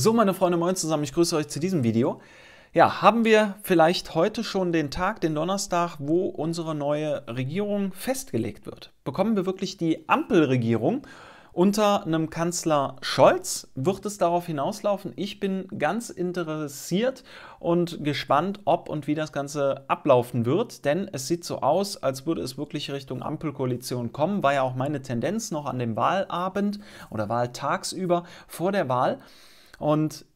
So, meine Freunde, moin zusammen, ich grüße euch zu diesem Video. Ja, haben wir vielleicht heute schon den Tag, den Donnerstag, wo unsere neue Regierung festgelegt wird? Bekommen wir wirklich die Ampelregierung? Unter einem Kanzler Scholz wird es darauf hinauslaufen. Ich bin ganz interessiert und gespannt, ob und wie das Ganze ablaufen wird, denn es sieht so aus, als würde es wirklich Richtung Ampelkoalition kommen. War ja auch meine Tendenz noch an dem Wahlabend oder Wahltagsüber vor der Wahl. Und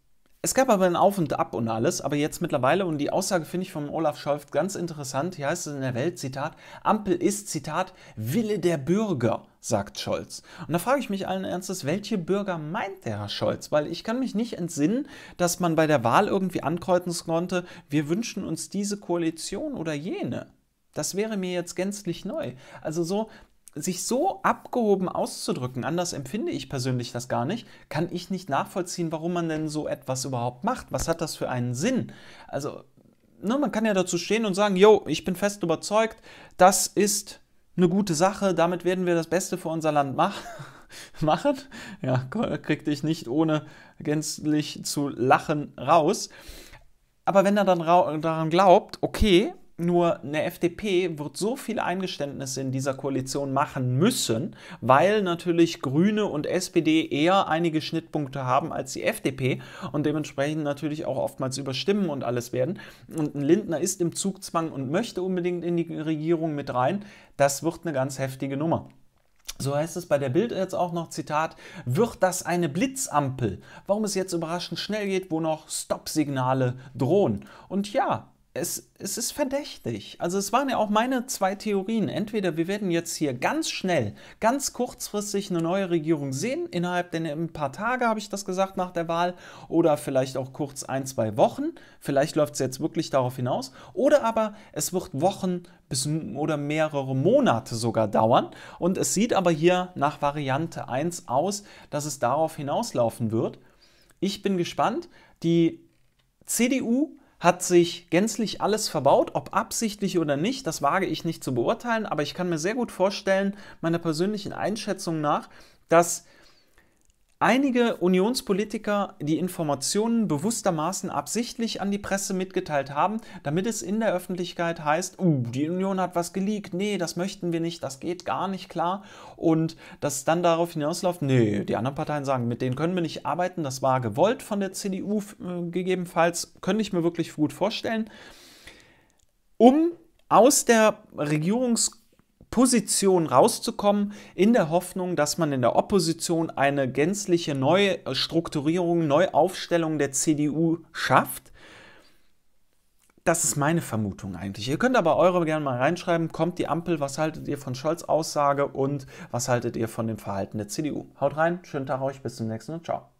es gab aber ein Auf und Ab und alles, aber jetzt mittlerweile, und die Aussage finde ich von Olaf Scholz ganz interessant, hier heißt es in der Welt, Zitat, Ampel ist, Zitat, Wille der Bürger, sagt Scholz. Und da frage ich mich allen Ernstes, welche Bürger meint der Herr Scholz? Weil ich kann mich nicht entsinnen, dass man bei der Wahl irgendwie ankreuzen konnte, wir wünschen uns diese Koalition oder jene. Das wäre mir jetzt gänzlich neu. Also so, sich so abgehoben auszudrücken, anders empfinde ich persönlich das gar nicht, kann ich nicht nachvollziehen, warum man denn so etwas überhaupt macht. Was hat das für einen Sinn? Also, ne, man kann ja dazu stehen und sagen, yo, ich bin fest überzeugt, das ist eine gute Sache, damit werden wir das Beste für unser Land machen machen. Ja, krieg dich nicht ohne gänzlich zu lachen raus. Aber wenn er dann daran glaubt, okay, nur eine FDP wird so viele Eingeständnisse in dieser Koalition machen müssen, weil natürlich Grüne und SPD eher einige Schnittpunkte haben als die FDP und dementsprechend natürlich auch oftmals überstimmen und alles werden. Und ein Lindner ist im Zugzwang und möchte unbedingt in die Regierung mit rein. Das wird eine ganz heftige Nummer. So heißt es bei der Bild jetzt auch noch, Zitat, wird das eine Blitzampel? Warum es jetzt überraschend schnell geht, wo noch Stoppsignale drohen? Und ja, es, es ist verdächtig. Also es waren ja auch meine zwei Theorien. Entweder wir werden jetzt hier ganz schnell, ganz kurzfristig eine neue Regierung sehen. Innerhalb der ein paar Tage habe ich das gesagt nach der Wahl. Oder vielleicht auch kurz ein, zwei Wochen. Vielleicht läuft es jetzt wirklich darauf hinaus. Oder aber es wird Wochen bis oder mehrere Monate sogar dauern. Und es sieht aber hier nach Variante 1 aus, dass es darauf hinauslaufen wird. Ich bin gespannt. Die CDU hat sich gänzlich alles verbaut, ob absichtlich oder nicht, das wage ich nicht zu beurteilen, aber ich kann mir sehr gut vorstellen, meiner persönlichen Einschätzung nach, dass einige Unionspolitiker die Informationen bewusstermaßen absichtlich an die Presse mitgeteilt haben, damit es in der Öffentlichkeit heißt, uh, die Union hat was geleakt, nee, das möchten wir nicht, das geht gar nicht klar und das dann darauf hinausläuft, nee, die anderen Parteien sagen, mit denen können wir nicht arbeiten, das war gewollt von der CDU äh, gegebenenfalls, könnte ich mir wirklich gut vorstellen, um aus der Regierungs Position rauszukommen, in der Hoffnung, dass man in der Opposition eine gänzliche Neustrukturierung, Neuaufstellung der CDU schafft. Das ist meine Vermutung eigentlich. Ihr könnt aber eure gerne mal reinschreiben. Kommt die Ampel? Was haltet ihr von Scholz Aussage und was haltet ihr von dem Verhalten der CDU? Haut rein, schönen Tag euch, bis zum nächsten und ciao.